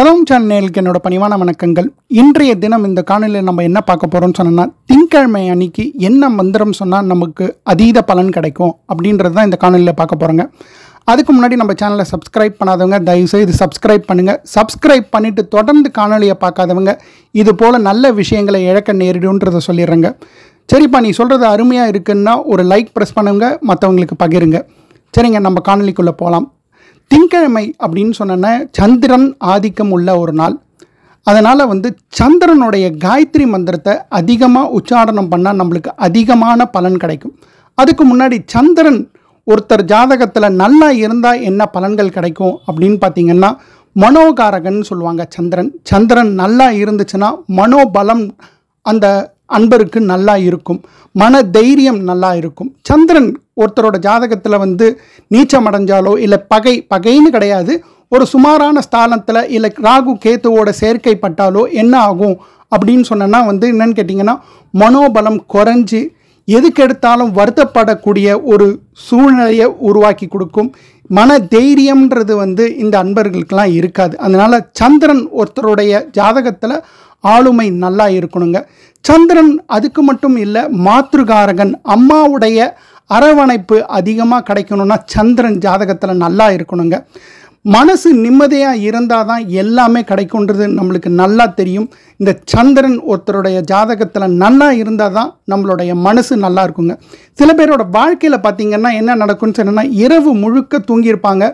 கதவும் சேனலுக்கு என்னோட பணிவான வணக்கங்கள் இன்றைய தினம் இந்த காணொலியில் நம்ம என்ன பார்க்க போகிறோம்னு சொன்னால் திங்கிழமை அன்னைக்கு என்ன மந்திரம் சொன்னால் நமக்கு அதீத பலன் கிடைக்கும் அப்படின்றது தான் இந்த காணொலியில் பார்க்க போகிறோங்க அதுக்கு முன்னாடி நம்ம சேனலை சப்ஸ்கிரைப் பண்ணாதவங்க தயவுசெய்து சப்ஸ்கிரைப் பண்ணுங்கள் சப்ஸ்கிரைப் பண்ணிவிட்டு தொடர்ந்து காணொலியை பார்க்காதவங்க இது போல் நல்ல விஷயங்களை இழக்க நேரிடுன்றத சொல்லிடுறேங்க சரிப்பா நீ சொல்கிறது அருமையாக இருக்குன்னா ஒரு லைக் ப்ரெஸ் பண்ணுங்க மற்றவங்களுக்கு பகிருங்க சரிங்க நம்ம காணொலிக்குள்ளே போகலாம் திங்கிழமை அப்படின்னு சொன்னோன்னா சந்திரன் ஆதிக்கம் உள்ள ஒரு நாள் அதனால் வந்து சந்திரனுடைய காயத்ரி மந்திரத்தை அதிகமாக உச்சாரணம் பண்ணால் நம்மளுக்கு அதிகமான பலன் கிடைக்கும் அதுக்கு முன்னாடி சந்திரன் ஒருத்தர் ஜாதகத்தில் நல்லா இருந்தால் என்ன பலன்கள் கிடைக்கும் அப்படின்னு பார்த்தீங்கன்னா மனோகாரகன் சொல்லுவாங்க சந்திரன் சந்திரன் நல்லா இருந்துச்சுன்னா மனோபலம் அந்த அன்பருக்கு நல்லா இருக்கும் மன தைரியம் நல்லா இருக்கும் சந்திரன் ஒருத்தரோட ஜாதகத்தில் வந்து நீச்சம் அடைஞ்சாலோ இல்லை பகை பகைன்னு கிடையாது ஒரு சுமாரான ஸ்தானத்தில் இல்லை ராகு கேத்துவோட சேர்க்கைப்பட்டாலோ பட்டாலோ என்ன ஆகும் அப்படின்னு சொன்னோன்னா வந்து என்னன்னு கேட்டிங்கன்னா மனோபலம் குறைஞ்சி எதுக்கு எடுத்தாலும் வருத்தப்படக்கூடிய ஒரு சூழ்நிலையை உருவாக்கி கொடுக்கும் மன தைரியம்ன்றது வந்து இந்த அன்பர்களுக்கெல்லாம் இருக்காது அதனால் சந்திரன் ஒருத்தருடைய ஜாதகத்தில் ஆளுமை நல்லா இருக்கணுங்க சந்திரன் அதுக்கு மட்டும் இல்லை மாத்திருகாரகன் அம்மாவுடைய அரவணைப்பு அதிகமாக கிடைக்கணும்னா சந்திரன் ஜாதகத்தில் நல்லா இருக்கணுங்க மனசு நிம்மதியாக இருந்தால் தான் எல்லாமே கிடைக்குன்றது நம்மளுக்கு நல்லா தெரியும் இந்த சந்திரன் ஒருத்தருடைய ஜாதகத்தில் நல்லா இருந்தால் தான் நம்மளுடைய மனசு நல்லா இருக்குங்க சில பேரோட வாழ்க்கையில் பார்த்திங்கன்னா என்ன நடக்கும்னு சொன்னோன்னா இரவு முழுக்க தூங்கியிருப்பாங்க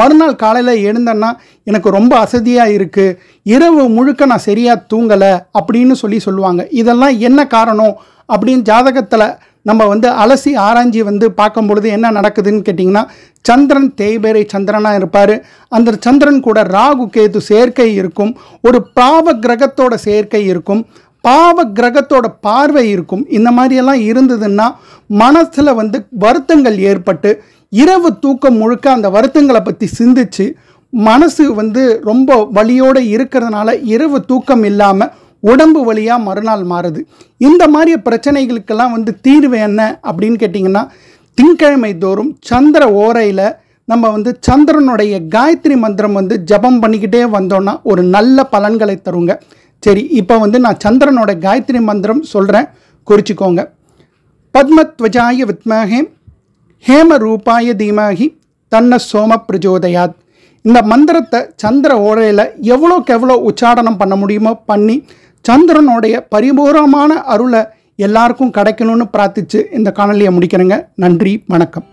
மறுநாள் காலையில் எழுந்தேன்னா எனக்கு ரொம்ப அசதியாக இருக்குது இரவு முழுக்க நான் சரியாக தூங்கலை அப்படின்னு சொல்லி சொல்லுவாங்க இதெல்லாம் என்ன காரணம் அப்படின்னு ஜாதகத்தில் நம்ம வந்து அலசி ஆராய்ஞ்சி வந்து பார்க்கும் பொழுது என்ன நடக்குதுன்னு கேட்டிங்கன்னா சந்திரன் தேய்பேரை சந்திரனாக இருப்பார் அந்த சந்திரன் கூட ராகு கேது சேர்க்கை இருக்கும் ஒரு பாவ கிரகத்தோட சேர்க்கை இருக்கும் பாவ கிரகத்தோட பார்வை இருக்கும் இந்த மாதிரியெல்லாம் இருந்ததுன்னா மனசில் வந்து வருத்தங்கள் ஏற்பட்டு இரவு தூக்கம் முழுக்க அந்த வருத்தங்களை பற்றி சிந்திச்சு மனசு வந்து ரொம்ப வழியோடு இருக்கிறதுனால இரவு தூக்கம் இல்லாமல் உடம்பு வழியாக மறுநாள் மாறுது இந்த மாதிரி பிரச்சனைகளுக்கெல்லாம் வந்து தீர்வு என்ன அப்படின்னு கேட்டிங்கன்னா திங்கிழமை தோறும் சந்திர ஓரையில் நம்ம வந்து சந்திரனுடைய காயத்ரி மந்திரம் வந்து ஜபம் பண்ணிக்கிட்டே வந்தோன்னா ஒரு நல்ல பலன்களை தருங்க சரி இப்போ வந்து நான் சந்திரனோட காயத்ரி மந்திரம் சொல்கிறேன் குறிச்சிக்கோங்க பத்மத்வஜாய வித்மாகே ஹேம ரூபாய தீமாகி தன்ன சோம பிரஜோதயாத் இந்த மந்திரத்தை சந்திர ஓரையில் எவ்வளோக்கு எவ்வளோ உச்சாடனம் பண்ண முடியுமோ பண்ணி சந்திரனுடைய பரிபூரமான அருளை எல்லாருக்கும் கிடைக்கணும்னு பிரார்த்திச்சு இந்த காணொலியை முடிக்கிறேங்க நன்றி வணக்கம்